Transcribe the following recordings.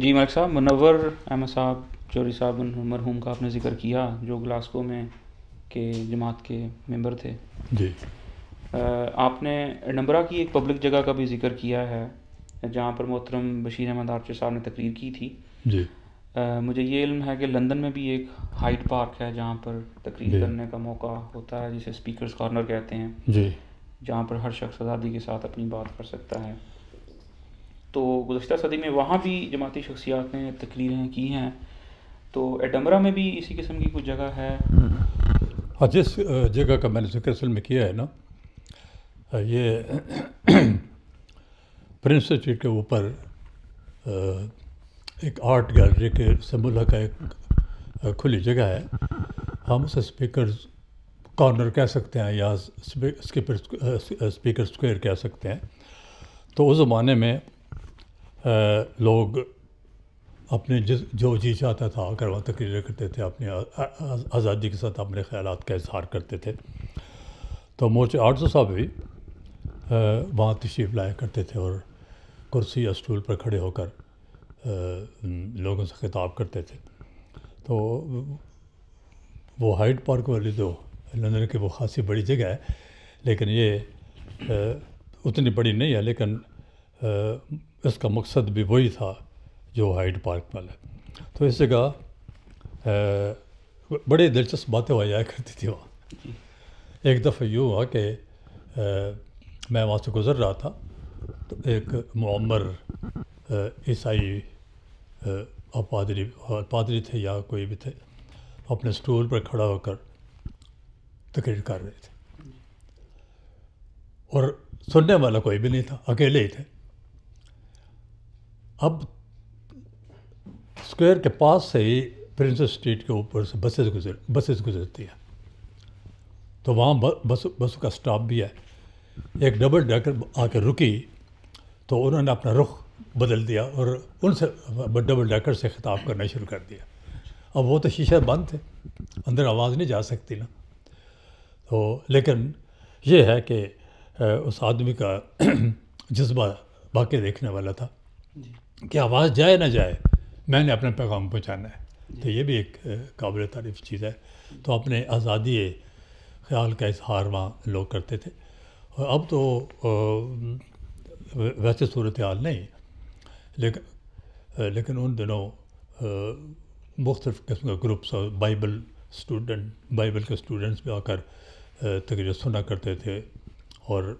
जी मलिक साहब मुनवर अहमद साहब चौरी साहब मरहूम का आपने जिक्र किया जो ग्लासगो में के जमात के मेंबर थे जी आपने नंबरा की एक पब्लिक जगह का भी जिक्र किया है जहाँ पर मोहतरम बशीर अहमद आर्चर साहब ने तकरीर की थी जी आ, मुझे ये इल्म है कि लंदन में भी एक हाइट पार्क है जहाँ पर तकरीर करने का मौका होता है जिसे स्पीकर्स कॉर्नर कहते हैं जी जहाँ पर हर शख्स आज़ादी के साथ अपनी बात कर सकता है तो गुज्त सदी में वहाँ भी जमाती शख्सियात ने तकरीरें की हैं तो एडमरा में भी इसी किस्म की कुछ जगह है हाँ जिस जगह का मैंने जिक्र असल में किया है ना ये प्रिंस स्ट्रीट के ऊपर एक आर्ट गैलरी के समूला का एक खुली जगह है हम उसे स्पीकर कॉर्नर कह सकते हैं या स्पीकर स्क्वायर कह सकते हैं तो उस ज़माने में लोग अपने जिस जो जी चाहता था आकर वहाँ तकरीरें करते थे अपने आज़ादी के साथ अपने ख्याल का इजहार करते थे तो मोर्चे सौ साहब भी वहाँ तशीफ लाया करते थे और कुर्सी या स्टूल पर खड़े होकर लोगों से खिताब करते थे तो वो हाइट पार्क वाली जो लंदन की वो खासी बड़ी जगह है लेकिन ये उतनी बड़ी नहीं है लेकिन इसका मकसद भी वही था जो हाइड पार्क वाला तो इस जगह बड़े दिलचस्प बातें हो जाया करती थी वहाँ एक दफ़ा यूँ हुआ कि मैं वहाँ से गुज़र रहा था तो एक मम्मर ईसाई पादरी पादरी थे या कोई भी थे अपने स्टूल पर खड़ा होकर तकरीर कर रहे थे और सुनने वाला कोई भी नहीं था अकेले ही थे अब स्क्वायर के पास से ही प्रिंसेस स्ट्रीट के ऊपर से बसेस गुजर बसेस गुजरती है तो वहाँ बस बस का स्टॉप भी है एक डबल डेकर आकर रुकी तो उन्होंने अपना रुख बदल दिया और उनसे डबल डेकर से खिताब करना शुरू कर दिया अब वो तो शीशा बंद थे अंदर आवाज़ नहीं जा सकती ना तो लेकिन ये है कि उस आदमी का जज्बा वाकई देखने वाला था कि आवाज़ जाए ना जाए मैंने अपने पैगाम पहुँचाना है तो ये भी एक काबिल तारीफ चीज़ है तो अपने आज़ादी ख्याल का इजहार वहाँ लोग करते थे और अब तो वैसे सूरत हाल नहीं लेकिन लेकिन उन दिनों मुख्तफ किस्म के ग्रुप्स और बाइबल स्टूडेंट बाइबल के स्टूडेंट्स भी आकर तकरीर सुना करते थे और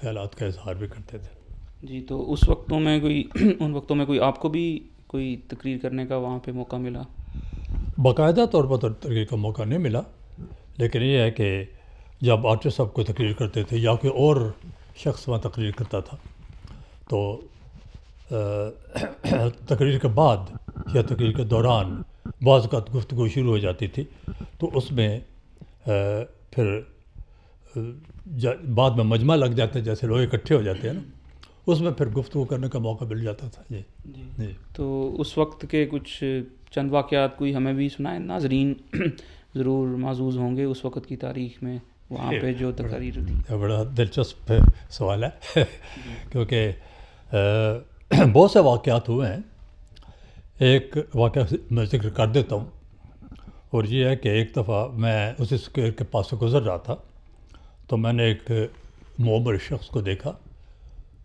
ख्याल का इजहार भी करते थे जी तो उस वक्तों में कोई उन वक्तों में कोई आपको भी कोई तकरीर करने का वहाँ पे मौका मिला बाकायदा तौर पर तो तकरीर का मौका नहीं मिला लेकिन ये है कि जब आर्टिस साहब कोई तकरीर करते थे या कोई और शख्स वहाँ तकरीर करता था तो तकरीर के बाद या तकरीर के दौरान बाज़ का गुफ्तु शुरू हो जाती थी तो उसमें फिर बाद में मजमा लग जाते जैसे लोग इकट्ठे हो जाते हैं ना उसमें फिर गुफ्तु करने का मौका मिल जाता था जी जी, जी। तो उस वक्त के कुछ चंद वाक़ात कोई हमें भी सुनाए नाजरीन ज़रूर माजूज होंगे उस वक्त की तारीख में वहाँ पे जो तकरीर थी बड़ा दिलचस्प सवाल है क्योंकि बहुत से वाक़ात हुए हैं एक वाक़ मैं जिक्र कर देता हूँ और ये है कि एक दफ़ा मैं उसी स्क्वेयर के पास से गुज़र रहा था तो मैंने एक मोबर शख्स को देखा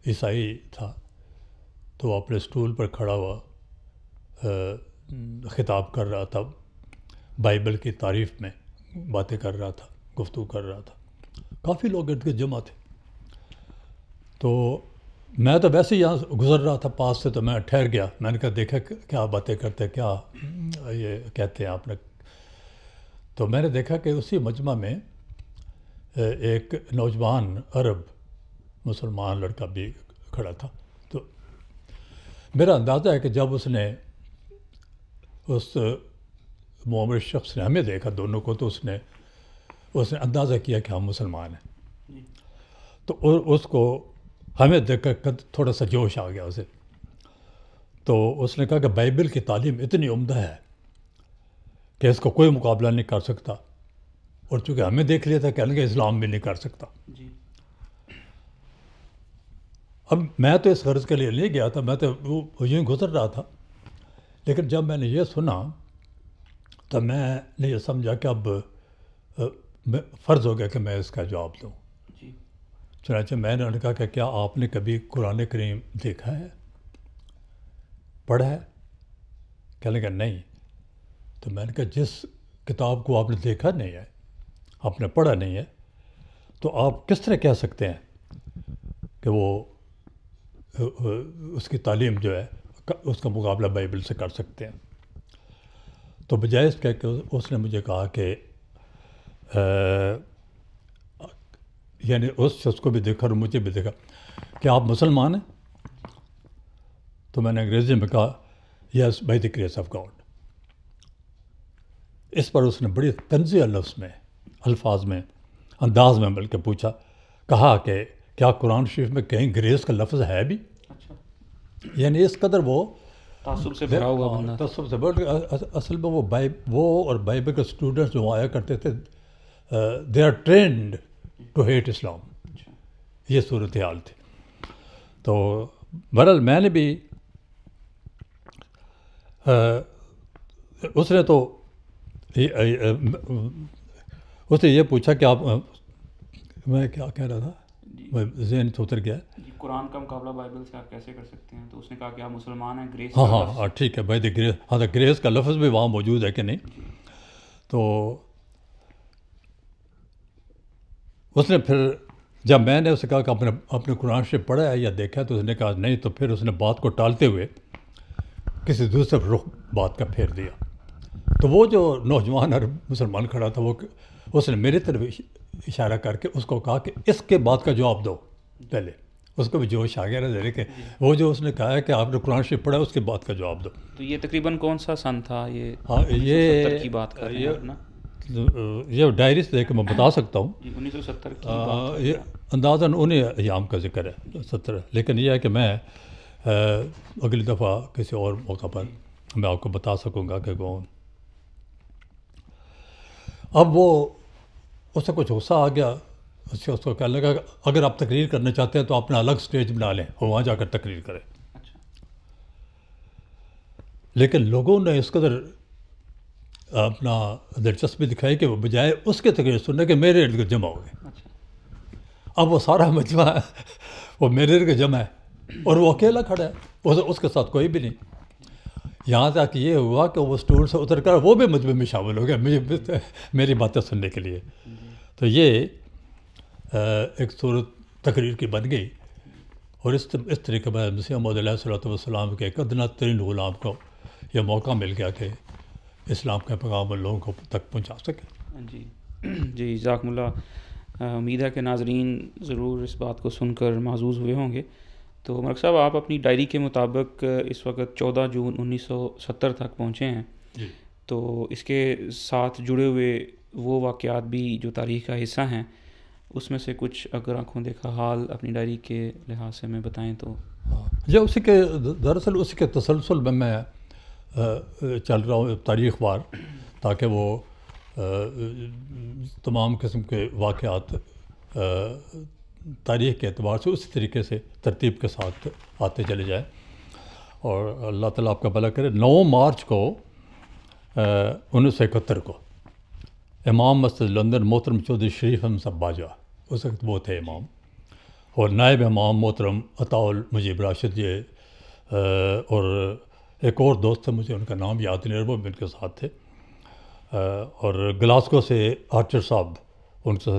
ईसाई था तो अपने स्टूल पर खड़ा हुआ ख़िताब कर रहा था बाइबल की तारीफ़ में बातें कर रहा था गुफ्तु कर रहा था काफ़ी लोग इर्द गिर्द जमा थे तो मैं तो वैसे ही यहाँ गुजर रहा था पास से तो मैं ठहर गया मैंने कहा देखा क्या बातें करते क्या ये कहते हैं आपने तो मैंने देखा कि उसी मजमा में एक नौजवान अरब मुसलमान लड़का भी खड़ा था तो मेरा अंदाज़ा है कि जब उसने उस मोहम्मद शख्स ने हमें देखा दोनों को तो उसने उसने अंदाज़ा किया कि हम मुसलमान हैं तो उसको हमें देखकर कर थोड़ा सा जोश आ गया उसे तो उसने कहा कि बाइबल की तालीम इतनी उम्दा है कि इसको कोई मुकाबला नहीं कर सकता और चूँकि हमें देख लिया था कहने अलग इस्लाम भी नहीं कर सकता जी अब मैं तो इस गर्ज के लिए ले गया था मैं तो वो यूँ गुजर रहा था लेकिन जब मैंने ये सुना तो मैंने ये समझा कि अब फ़र्ज़ हो गया कि मैं इसका जवाब दूँ चुनाचे मैंने उन्होंने कहा कि क्या आपने कभी कुरान करीम देखा है पढ़ा है कहने का नहीं तो मैंने कहा जिस किताब को आपने देखा नहीं है आपने पढ़ा नहीं है तो आप किस तरह कह सकते हैं कि वो उसकी तालीम जो है उसका मुकाबला बाइबल से कर सकते हैं तो बजाय इसके कि उसने मुझे कहा कि यानी उस शख्स को भी देखा और मुझे भी देखा कि आप मुसलमान हैं तो मैंने अंग्रेज़ी में कहा yes by the grace of God इस पर उसने बड़ी तंजी लफ्स में अल्फाज में अंदाज में बल्कि पूछा कहा कि क्या कुरान शरीफ में कहीं ग्रेस का लफ्ज़ है भी अच्छा यानी इस कदर वो तसब से हुआ असल में वो बाइब वो और बाइबल के स्टूडेंट्स जो आया करते थे they are trained to hate Islam ये सूरत हाल थी तो बहरल मैंने भी आ, उसने तो उसने ये पूछा कि आप मैं क्या कह रहा था जहन तो उतर गया कुरान का मुकाबला बाइबल से आप कैसे कर सकते हैं तो उसने कहा कि आप मुसलमान हैं ग्रेस हाँ हाँ हाँ ठीक है भाई ग्रेस हाँ तो ग्रेस का लफ्ज़ भी वहाँ मौजूद है कि नहीं तो उसने फिर जब मैंने उसे कहा कि अपने अपने कुरान से पढ़ा है या देखा है तो उसने कहा नहीं तो फिर उसने बात को टालते हुए किसी दूसरे रुख बात का फेर दिया तो वो जो नौजवान और मुसलमान खड़ा था वो उसने मेरी तरफ इशारा करके उसको कहा कि इसके बाद का जवाब दो पहले उसको भी जोश आ गया ना जरे के वो जो उसने कहा है कि आपने कुरान शरीफ पढ़ा उसके बाद का जवाब दो तो ये तकरीबन कौन सा सन था ये हाँ ये की बात कर रहे ना ये डायरी से देख मैं बता सकता हूँ उन्नीस सौ सत्तर ये अंदाजन उन्हें अयाम का जिक्र है सत्तर लेकिन यह है कि मैं अगली दफ़ा किसी और मौका पर मैं आपको बता सकूँगा कि कौन अब वो उसे कुछ गुस्सा आ गया उससे उसको कहने लगा अगर आप तकरीर करना चाहते हैं तो अपना अलग स्टेज बना लें और वहाँ जाकर तकरीर करें अच्छा। लेकिन लोगों ने इस कदर अपना दिलचस्पी दिखाई कि बजाय उसके तकरीर सुनने के मेरे इर्द जमा हो गए अच्छा। अब वो सारा मजमा वो मेरे इर्द जमा है और वो अकेला खड़ा है उस, उसके साथ कोई भी नहीं यहाँ तक ये हुआ कि वो स्टूल से उतर कर वो भी मुझमें में शामिल हो गए मुझे मेरी बातें सुनने के लिए तो ये एक सूरत तकरीर की बन गई और इस इस तरीके में मसीमदलाम के कदना तरीन गुलाम को यह मौका मिल गया कि इस्लाम के पैगाम लोगों को तक पहुँचा सके जी जी जाकमुल्ला उम्मीद है कि नाजरीन ज़रूर इस बात को सुनकर महजूज़ हुए होंगे तो मरक साहब आप अपनी डायरी के मुताबिक इस वक्त 14 जून 1970 तक पहुँचे हैं तो इसके साथ जुड़े हुए वो वाक़ात भी जो तारीख का हिस्सा हैं उसमें से कुछ अगर आँखों देखा हाल अपनी डायरी के लिहाज से हमें बताएं तो जब हाँ, उसी के दरअसल उसी के तसलसल में मैं चल रहा हूँ तारीख बार ताकि वो तमाम किस्म के वाक़ तारीख के अतबार से उस तरीके से तरतीब के साथ आते चले जाएँ और अल्लाह ताला आपका भला करे 9 मार्च को उन्नीस सौ इकहत्तर को इमाम मस्जिद लंदन मोहतरम चौधरी शरीफ हम सब बाजा उस वक्त वो थे इमाम और नायब इमाम मोहतरम अताउल मुजीब राशिद ये और एक और दोस्त थे मुझे उनका नाम याद नहीं वो भी उनके साथ थे और ग्लासगो से आर्चर साहब उनके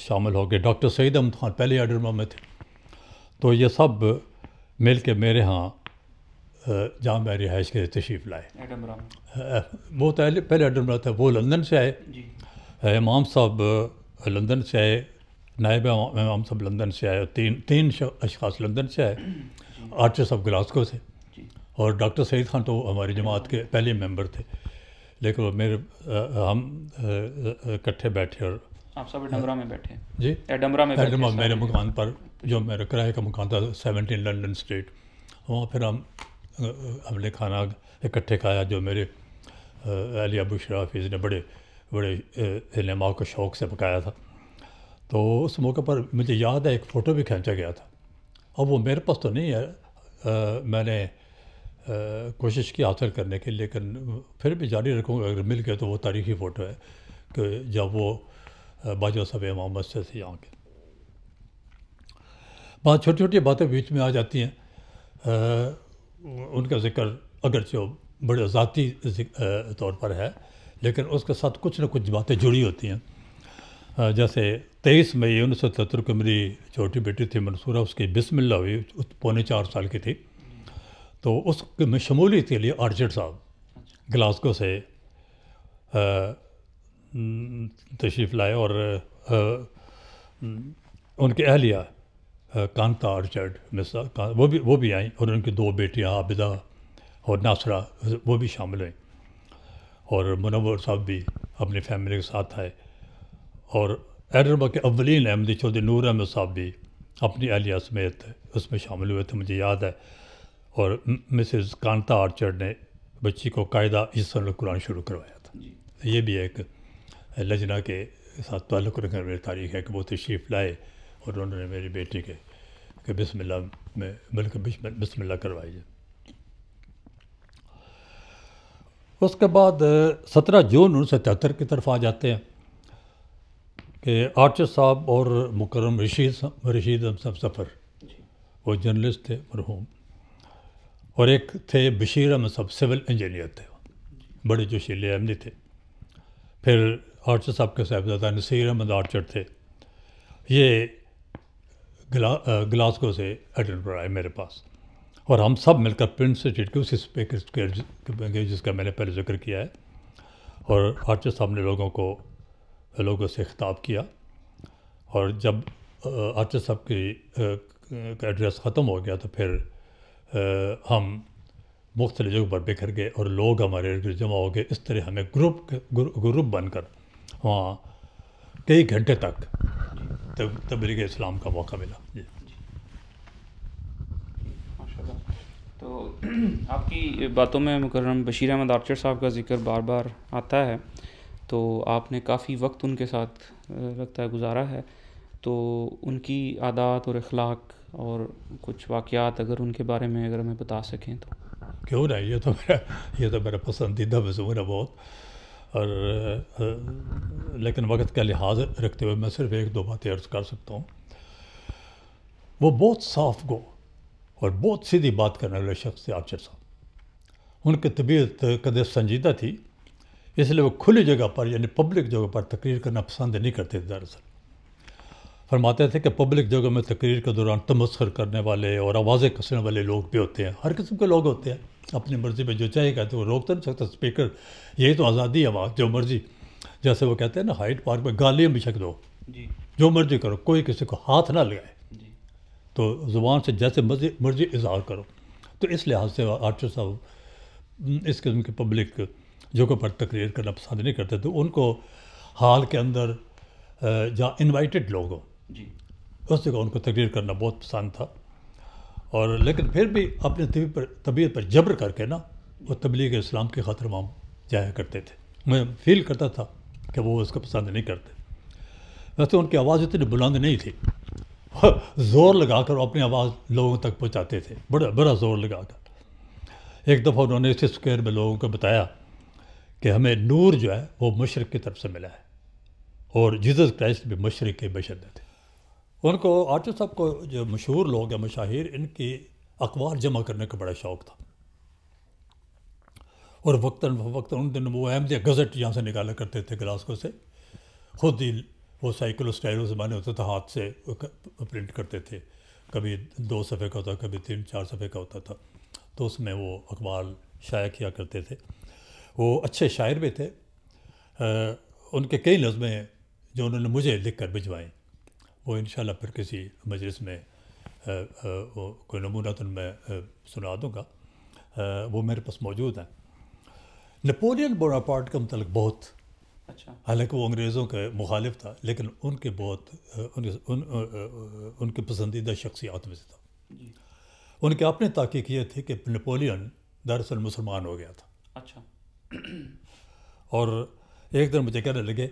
शामिल हो गए डॉक्टर सईद अहमद खान पहले एडरमा में थे तो ये सब मिल के मेरे यहाँ जहाँ मैं रिहाइश के तशीफ लाए वो तो पहले पहले एडमरा था वो लंदन से आए इमाम साहब लंदन से आए नायब इमाम साहब लंदन से आए तीन तीन अशखास लंदन से आए आर्टिस्ट साहब ग्लासगो से और डॉक्टर सईद खान तो हमारी जमात के पहले मेंबर थे लेकिन मेरे हम इकट्ठे बैठे और आप सब एडमरा में बैठे जी एडमरा में एडमरा मेरे मकान पर जो मेरा किराए का मकान था सेवनटीन लंडन स्ट्रीट वहाँ फिर हम हमने खाना इकट्ठे खाया जो मेरे अली अबू शराफीज़ ने बड़े बड़े इनमा को शौक़ से पकाया था तो उस मौके पर मुझे याद है एक फ़ोटो भी खींचा गया था अब वो मेरे पास तो नहीं है आ, मैंने आ, कोशिश की हासिल करने की लेकिन फिर भी जारी रखूँगा अगर मिल गया तो वो तारीख़ी फ़ोटो है कि जब वो बाजवा सफ़े इमाम मस्जिद है यहाँ के बात छोटी छोटी बातें बीच में आ जाती हैं उनका जिक्र अगरचे बड़े ज़ाती तौर पर है लेकिन उसके साथ कुछ ना कुछ बातें जुड़ी होती हैं जैसे तेईस मई उन्नीस सौ तिहत्तर को मेरी छोटी बेटी थी मंसूरा उसकी बिस्मिल्ला हुई पौने चार साल की थी तो उसमें शमूलियत के लिए आर्चर साहब अच्छा। ग्लासगो से तशरीफ़ लाए और आ, उनके अहलिया कांता अर्चर्ड मिसा वो भी वो भी आई और उनकी दो बेटियाँ आबिदा और नासरा वो भी शामिल हुई और मुनवर साहब भी अपनी फैमिली के साथ आए और एडरबा के अवलिन अहमदी चौधरी नूर अहमद साहब भी अपनी अहलिया समेत उसमें शामिल हुए थे मुझे याद है और मिसेस कांता आर्चर्ड ने बच्ची को कायदा इस कुरान शुरू करवाया था ये भी एक लजना के साथ ताल्लुक़ रखने मेरी तारीख है कि वो तशरीफ़ लाए और उन्होंने मेरी बेटी के कि में बल्कि बिस्मिल्ला करवाई उसके बाद सत्रह जून उन्नीस सौ तिहत्तर की तरफ आ जाते हैं कि आर्चर साहब और मुकरम रशीद रशीद हमसब सफ़र वो जर्नलिस्ट थे मरहूम और एक थे बशीर अहमद सब सिविल इंजीनियर थे बड़े जोशीले अहमदी थे फिर आर्चर साहब के साहबजादा नसीर अहमद आर्चर थे ये ग्लासगो से एडिटर आए मेरे पास और हम सब मिलकर प्रिंट से चिट के उसी के जिसका मैंने पहले जिक्र किया है और आर्चर साहब ने लोगों को लोगों से खिताब किया और जब आर्चर साहब की एड्रेस ख़त्म हो गया तो फिर आ, हम मुख्तलि जगह पर बिखर गए और लोग हमारे जमा हो गए इस तरह हमें ग्रुप ग्रुप बनकर वहाँ कई घंटे तक तब तबरीक इस्लाम का मौका मिला जी तो आपकी बातों में मुकर्रम बशीर अहमद आर्चर साहब का जिक्र बार बार आता है तो आपने काफ़ी वक्त उनके साथ लगता है गुजारा है तो उनकी आदात और अखलाक और कुछ वाक़ात अगर उनके बारे में अगर हमें बता सकें तो क्यों ना ये तो मेरा ये तो मेरा पसंदीदा मजूर है बहुत और लेकिन वक्त का लिहाज रखते हुए मैं सिर्फ एक दो बातें अर्ज़ कर सकता हूँ वो बहुत साफ गो और बहुत सीधी बात करने वाले शख्स थे आचर साहब उनकी तबीयत कदर संजीदा थी इसलिए वो खुली जगह पर यानी पब्लिक जगह पर तकरीर करना पसंद नहीं करते थे दरअसल फरमाते थे कि पब्लिक जगह में तकरीर के दौरान तमस्कर करने वाले और आवाज़ें कसने वाले लोग भी होते हैं हर किस्म के लोग होते हैं अपनी मर्ज़ी पे जो चाहेगा तो वो रोक तो नहीं सकता स्पीकर यही तो आज़ादी है वहाँ जो मर्ज़ी जैसे वो कहते हैं ना हाइट पार्क में गालियाँ भी छक दो जो मर्ज़ी करो कोई किसी को हाथ ना लगाए तो ज़ुबान से जैसे मर्जी मर्जी इजहार करो तो इस लिहाज से आर्टर साहब इस किस्म की पब्लिक को पर तकरीर करना पसंद नहीं करते तो उनको हाल के अंदर जहाँ इनवाइटेड लोग हों उस जगह उनको तकरीर करना बहुत पसंद था और लेकिन फिर भी अपने तबीयत पर तबीयत पर जबर करके ना वो तबलीग इस्लाम की खातर वहाँ जाया करते थे मैं फील करता था कि वो उसको पसंद नहीं करते वैसे उनकी आवाज़ इतनी बुलंद नहीं थी ज़ोर लगाकर अपनी आवाज़ लोगों तक पहुँचाते थे बड़ा बड़ा ज़ोर लगाकर एक दफ़ा उन्होंने इसी स्क्वेयर में लोगों को बताया कि हमें नूर जो है वो मशरक़ की तरफ से मिला है और जीसस क्राइस्ट भी मशरक़ के बशर थे उनको आर्टिस्ट साहब को जो मशहूर लोग हैं मशाहिर इनकी अखबार जमा करने का बड़ा शौक़ था और वक्तन वक्तन उन दिन वो अहमदिया गज़ट यहाँ से निकाला करते थे ग्लासको से खुद ही वो साइकिल स्टाइल ज़माने होता था हाथ से प्रिंट करते थे कभी दो सफ़े का होता कभी तीन चार सफ़े का होता था तो उसमें वो अखबार शाया किया करते थे वो अच्छे शायर भी थे आ, उनके कई नज़में जो उन्होंने मुझे लिख कर भिजवाएं वो इन फिर किसी मजलिस में आ, आ, कोई नमूना तो मैं आ, सुना दूँगा वो मेरे पास मौजूद हैं नपोलियन बोनापार्ट के मतलब बहुत अच्छा हालांकि वो अंग्रेज़ों के मुखालिफ था लेकिन उनके बहुत उन, उन, उन उनके पसंदीदा शख्सियात में से था उनके अपने ताक़ीक ये थी कि नपोलियन दरअसल मुसलमान हो गया था अच्छा और एक दिन मुझे कहने लगे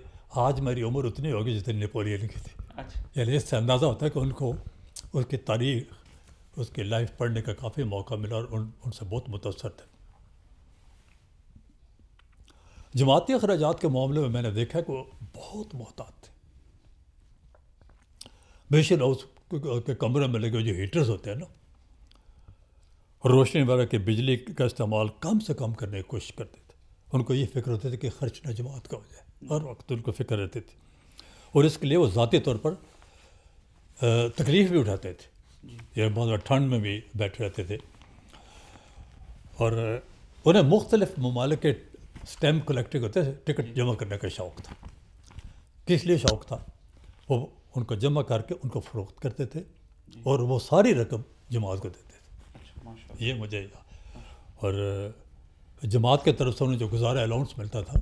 आज मेरी उम्र उतनी होगी जितनी नेपोलियन की थी यानी अच्छा। इससे अंदाज़ा होता है कि उनको उसकी तारीख उसकी लाइफ पढ़ने का काफ़ी मौका मिला और उन उनसे बहुत मुतासर थे जमाती अखराज के मामले में मैंने देखा कि वो बहुत मोहतात थे बेशर हाउस के कमरे में लगे जो हीटर्स होते हैं ना रोशनी वगैरह की बिजली का इस्तेमाल कम से कम करने की कोशिश करते थे उनको ये फिक्र होती थी कि खर्च ना जमात का हो जाए हर वक्त उनको फिक्र रहती थी और इसके लिए वो ज़ाती तौर पर तकलीफ़ भी उठाते थे बहुत और ठंड में भी बैठे रहते थे और उन्हें मुख्तलिफ ममालिक के स्टैम्प कलेक्टिंग होते थे टिकट जमा करने का शौक़ था किस लिए शौक़ था वो उनको जमा करके उनको फ़रोख्त करते थे और वो सारी रकम जमात को देते थे अच्छा, ये मुझे और जमात के तरफ से उन्हें जो गुजारा अलाउंस मिलता था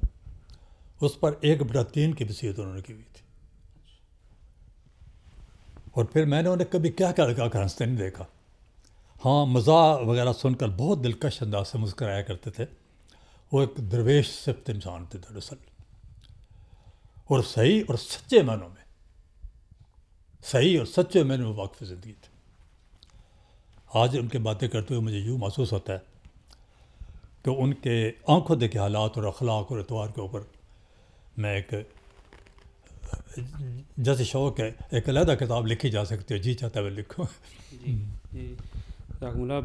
उस पर एक बटा तीन की वसीयत उन्होंने की हुई थी और फिर मैंने उन्हें कभी क्या क्या लगा कर हंसते नहीं देखा हाँ मज़ा वगैरह सुनकर बहुत दिलकश अंदाज से मुस्कराया करते थे वो एक दरवेश सिफ्त इंसान थे दरअसल और सही और सच्चे मानों में सही और सच्चे मैंने वो वाकफ़ ज़िंदगी थी आज उनके बातें करते हुए मुझे यूँ महसूस होता है कि उनके आंखों देखे हालात और अखलाक और एतवार के ऊपर मैं एक जैसे शौक है एक अलहदा किताब लिखी जा सकती है जी चाहता है लिखो जी जी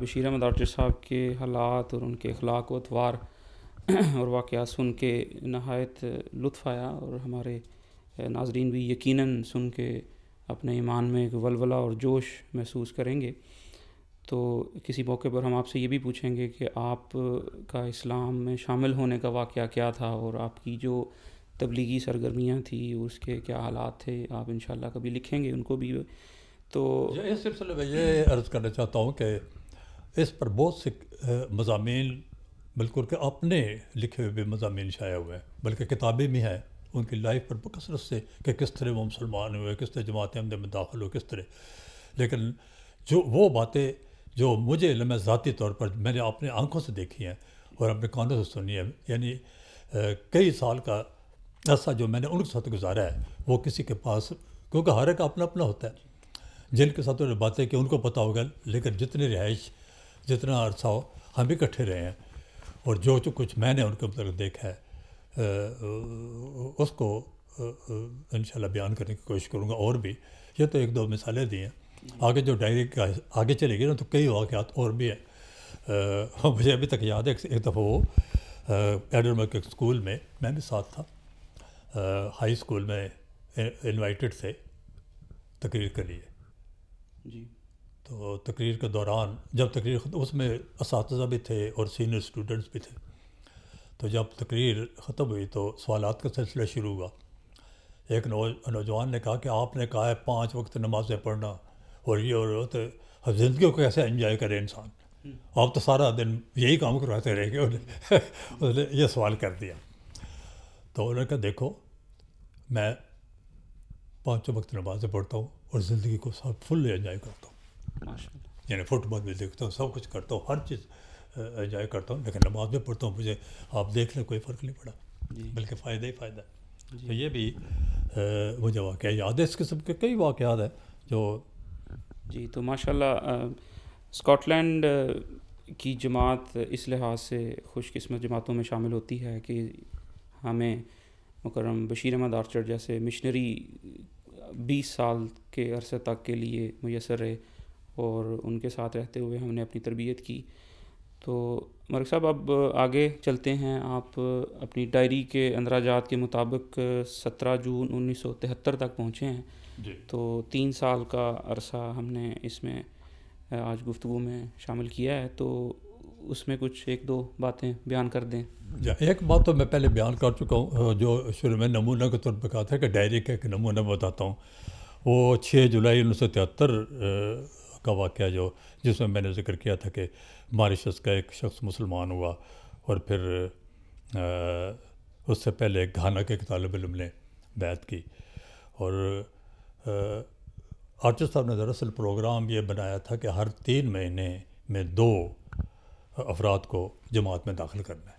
बशीर अहमद डॉक्टर साहब के हालात और उनके अखलाक वतवार और वाक़ सुन के नहायत लुत्फ़ आया और हमारे नाजरीन भी यकीनन सुन के अपने ईमान में एक वलवला और जोश महसूस करेंगे तो किसी मौके पर हम आपसे ये भी पूछेंगे कि आप का इस्लाम में शामिल होने का वाक़ क्या था और आपकी जो तबलीगी सरगर्मियाँ थी उसके क्या हालात थे आप इन कभी लिखेंगे उनको भी तो इस सिलसिले में ये अर्ज़ करना चाहता हूँ कि इस पर बहुत से मजामी बल्कि के अपने लिखे हुए भी मजामी शाया हुए हैं बल्कि किताबें भी हैं उनकी लाइफ पर कसरत से कि किस तरह वो मुसलमान हुए किस तरह जमात अहमद में दाखिल हुए किस तरह लेकिन जो वो बातें जो मुझे मैं ज़ाती तौर पर मैंने अपने आँखों से देखी हैं और अपने कानों से सुनी है यानी कई साल का ऐसा जो मैंने उनके साथ गुजारा है वो किसी के पास क्योंकि हर एक अपना अपना होता है जिनके साथ उन्होंने बातें की उनको पता होगा लेकिन जितनी रिहाइश जितना अरसा हो हम इकट्ठे रहे हैं और जो जो कुछ मैंने उनके मतलब देखा है उसको इन बयान करने की कोशिश करूँगा और भी ये तो एक दो मिसालें दी हैं आगे जो डायरी का आगे चलेगी ना तो कई वाक़ात और भी हैं मुझे अभी तक याद है एक, दफ़ा वो एडर स्कूल में मैं भी साथ था हाई स्कूल में इनवाइटेड थे तकरीर के लिए जी तो तकरीर के दौरान जब तकरीर उसमें इस भी थे और सीनियर स्टूडेंट्स भी थे तो जब तकरीर ख़त्म हुई तो सवालत का सिलसिला शुरू हुआ एक नौ नौजवान ने कहा कि आपने कहा है पाँच वक्त नमाज़ें पढ़ना और ये और तो ज़िंदगी को कैसे इन्जॉय करे इंसान हम्म। आप तो सारा दिन यही काम करवाते रहेंगे उसने ये सवाल कर दिया तो उन्होंने कहा देखो मैं पाँचों वक्त नमाज़ें पढ़ता हूँ और ज़िंदगी को सब फुल एंजॉय करता हूँ यानी फुटबॉल भी देखता हूँ सब कुछ करता हूँ हर चीज़ एंजॉय करता हूँ लेकिन नमाज में पढ़ता हूँ मुझे आप देख लें कोई फ़र्क नहीं पड़ा बल्कि फ़ायदा ही फ़ायदा तो ये भी आ, मुझे वाक़ याद है इस किस्म के कई वाक़ याद हैं जो जी तो माशा स्कॉटलैंड की जमात इस लिहाज से खुशकस्मत जमातों में शामिल होती है कि हमें मुकरम बशीर अहमद आर्चर जैसे मिशनरी बीस साल के अरसे तक के लिए मैसर रहे और उनके साथ रहते हुए हमने अपनी तरबियत की तो मरक साहब अब आगे चलते हैं आप अपनी डायरी के अंदराजात के मुताबिक सत्रह जून उन्नीस सौ तिहत्तर तक पहुँचे हैं तो तीन साल का अरसा हमने इसमें आज गुफ्तु में शामिल किया है तो उसमें कुछ एक दो बातें बयान कर दें एक बात तो मैं पहले बयान कर चुका हूँ जो शुरू में नमूना के तौर पर कहा था कि डायरी का एक नमूना बताता हूँ वो छः जुलाई उन्नीस सौ तिहत्तर का वाक़ जो जिसमें मैंने जिक्र किया था कि मारिशस का एक शख्स मुसलमान हुआ और फिर आ, उससे पहले घाना के तालब इलम ने बैत की और आर्चर साहब ने दरअसल प्रोग्राम ये बनाया था कि हर तीन महीने में दो अफराद को जमात में दाखिल करना है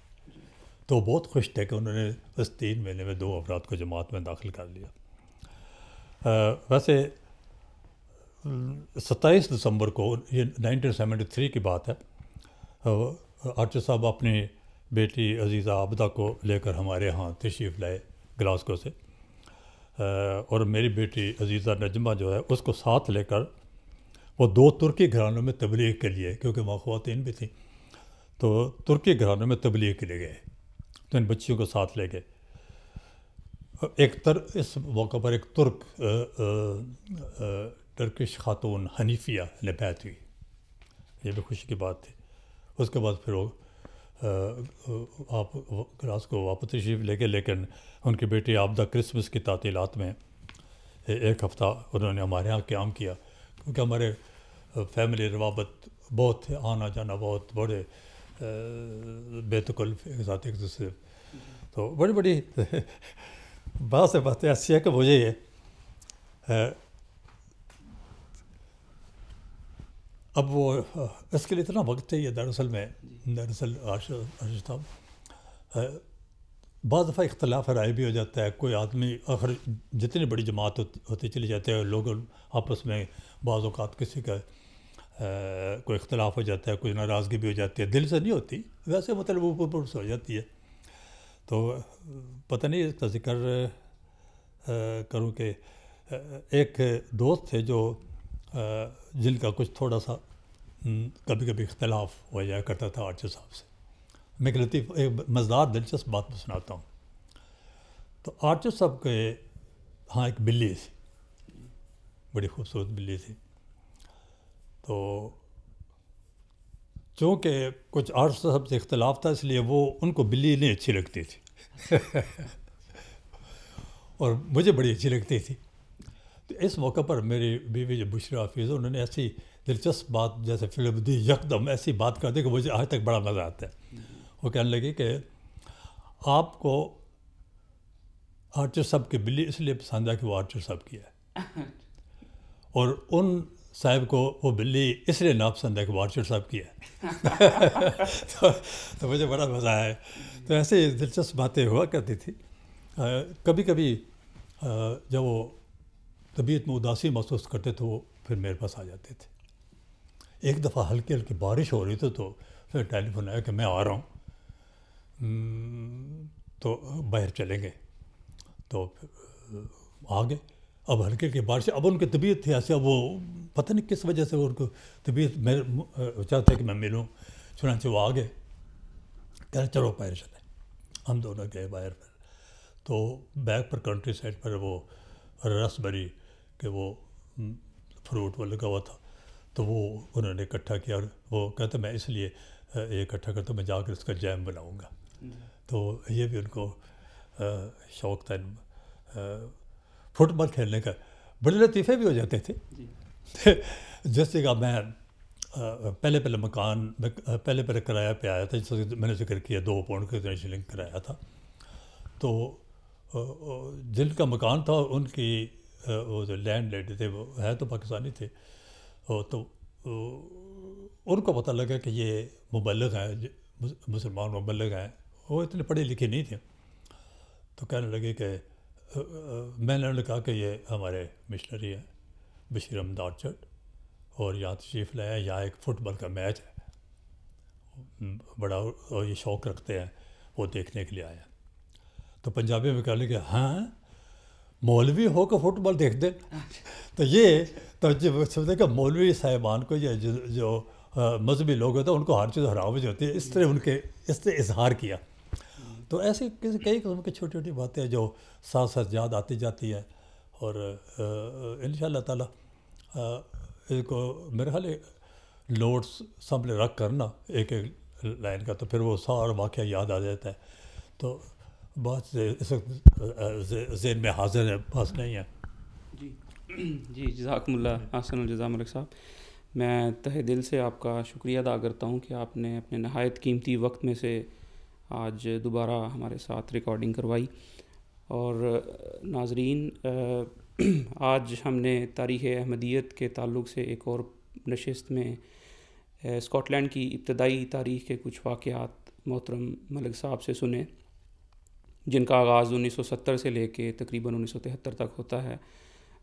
तो बहुत खुश थे कि उन्होंने बस तीन महीने में दो अफराद को जमात में दाखिल कर लिया आ, वैसे सत्ताईस दिसंबर को ये नाइनटीन सेवेंटी थ्री की बात है आर्चर साहब अपनी बेटी अजीज़ा आबदा को लेकर हमारे यहाँ तशीफ लाए ग्लासगो से और मेरी बेटी अजीज़ा नजमा जो है उसको साथ लेकर वो दो तुर्की घरानों में तबलीग के लिए क्योंकि वहाँ खुवान भी थी तो तुर्की घरानों में तबलीग के लिए गए तो इन बच्चियों को साथ ले गए एक तर इस मौके पर एक तुर्क टर्किश खातून हनीफिया ने बैत हुई ये भी खुशी की बात थी उसके बाद फिर वो आप क्लास को वापस तशीफ ले गए लेकिन उनकी बेटी आपदा क्रिसमस की तातीलत में एक हफ़्ता उन्होंने हमारे यहाँ क्याम किया क्योंकि हमारे फैमिली रवाबत बहुत थे आना जाना बहुत बड़े बेतकल्फ एक साथ एक दूसरे तो बड़ी बड़ी बात से बातें ऐसी है कि मुझे ये अब वो इसके लिए इतना वक्त ये दरअसल में दरअसल आशिता साहब बज दफ़ा इख्तलाफ राय भी हो जाता है कोई आदमी आखिर जितनी बड़ी जमात होती चली जाती है लोग आपस में बाज़ात किसी का कोई इख्तलाफ हो जाता है कुछ नाराज़गी भी हो जाती है दिल से नहीं होती वैसे मतलब ऊपर ऊपर से हो जाती है तो पता नहीं इसका जिक्र करूँ कि एक दोस्त थे जो जिनका कुछ थोड़ा सा कभी कभी इख्तलाफ हो जाया करता था आर्चर साहब से मैं एक लतीफ़ एक मज़दार दिलचस्प बात में सुनाता हूँ तो आर्चर साहब के हाँ एक बिल्ली थी बड़ी खूबसूरत बिल्ली थी तो चूँकि कुछ आर्फ साहब से इख्तलाफ था इसलिए वो उनको बिल्ली नहीं अच्छी लगती थी और मुझे बड़ी अच्छी लगती थी तो इस मौके पर मेरी बीवी जो बुशरा हाफिज़ उन्होंने ऐसी दिलचस्प बात जैसे फिल्म दी यकदम ऐसी बात कर दी कि मुझे आज तक बड़ा मज़ा आता है वो कहने लगी कि आपको आर्चर साहब की बिल्ली इसलिए पसंद है कि वो आर्चर साहब की है और उन साहब को वो बिल्ली इसलिए नापसंद है कि वारचूर साहब की है तो, तो मुझे बड़ा मज़ा आया तो ऐसे दिलचस्प बातें हुआ करती थी आ, कभी कभी आ, जब वो तबीयत में उदासी महसूस करते थे तो वो फिर मेरे पास आ जाते थे एक दफ़ा हल्की हल्की बारिश हो रही थी तो फिर टेलीफोन आया कि मैं आ रहा हूँ हम्म, तो बाहर चलेंगे तो आ गए अब हल्के के बारिश अब उनकी तबीयत थी ऐसे अब वो पता नहीं किस वजह से उनको तबीयत मेरे चाहते कि मैं मिलूँ चुनाचे वो आ गए कह चलो पैर चले हम दोनों गए बाहर तो पर तो बैग पर कंट्री साइड पर वो रस भरी के वो फ्रूट वो लगा हुआ था तो वो उन्होंने इकट्ठा किया और वो कहते मैं इसलिए ये इकट्ठा करता हूँ मैं जाकर इसका जैम बनाऊँगा तो ये भी उनको शौक था फुटबॉल खेलने का बड़े लतीफ़े भी हो जाते थे जैसे का मैं पहले पहले मकान में पहले पहले किराया पे आया था जिससे मैंने जिक्र किया दो पौंड के शिलिंग किराया था तो जिनका मकान था उनकी वो जो लैंड लेडी थे वो है तो पाकिस्तानी थे तो उनको पता लगा कि ये मुबलग हैं मुसलमान मुबलग हैं वो इतने पढ़े लिखे नहीं थे तो कहने लगे कि मैंने उन्होंने कहा कि ये हमारे मिशनरी हैं बशीरम दारचट और यहाँ तशीफ लाए यहाँ एक फुटबॉल का मैच है बड़ा और ये शौक़ रखते हैं वो देखने के लिए आया तो पंजाबी में कह लें कि हाँ मौलवी हो कर फुटबॉल देख दे तो ये तो जब समझते कि मौलवी साहिबान को या जो, जो मजहबी लोग होते हैं उनको हर चीज़ हरावज होती है इस तरह उनके इस तरह इजहार किया तो ऐसे किसी कई किस्म की छोटी छोटी बातें जो साथ साथ याद आती जाती है और इन ताला इसको मेरे ख्याल नोट्स सामने रख कर ना एक एक लाइन का तो फिर वो सारा वाक़ याद आ जाता है तो बात इस वक्त जेन में हाजिर है बस नहीं है जी जी जजाकमल्ला हसन जजाम साहब मैं तह दिल से आपका शुक्रिया अदा करता हूँ कि आपने अपने नहायत कीमती वक्त में से आज दोबारा हमारे साथ रिकॉर्डिंग करवाई और नाजरीन आज हमने तारीख़ अहमदियत के ताल्लुक से एक और नशस्त में स्कॉटलैंड की इब्तदाई तारीख़ के कुछ वाक़ात मोहतरम मलिक साहब से सुने जिनका आगाज़ 1970 से लेके तकरीबन 1973 तक होता है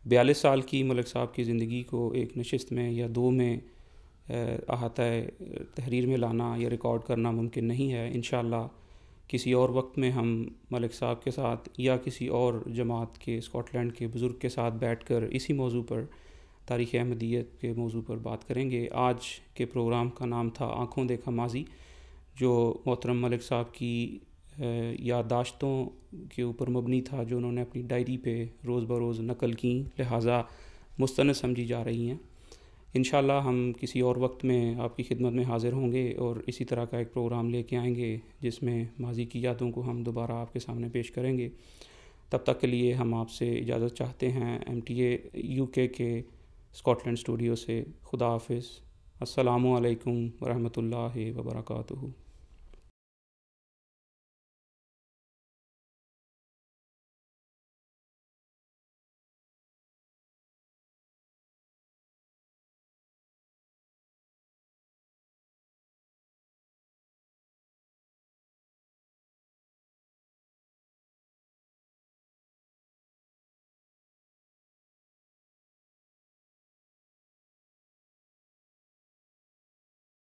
बयालीस साल की मलिक साहब की ज़िंदगी को एक नशस्त में या दो में अहात तहरीर में लाना या रिकॉर्ड करना मुमकिन नहीं है इन किसी और वक्त में हम मलिक साहब के साथ या किसी और जमात के स्कॉटलैंड के बुज़ुर्ग के साथ बैठ कर इसी मौजू पर तारीख़ अहमदीत के मौजू पर बात करेंगे आज के प्रोग्राम का नाम था आँखों देखा माजी जो मोहतरम मलिक साहब की याददाश्तों के ऊपर मबनी था जो उन्होंने अपनी डायरी पे रोज़ बरोज़ नकल की लिहाजा मुस्त समझी जा रही हैं इन हम किसी और वक्त में आपकी खिदमत में हाज़िर होंगे और इसी तरह का एक प्रोग्राम लेके आएंगे जिसमें माजी की यादों को हम दोबारा आपके सामने पेश करेंगे तब तक के लिए हम आपसे इजाज़त चाहते हैं एम टी ए यू के के स्कॉटलैंड स्टूडियो से खुदा हाफिज़ असलकम वरहमल वर्का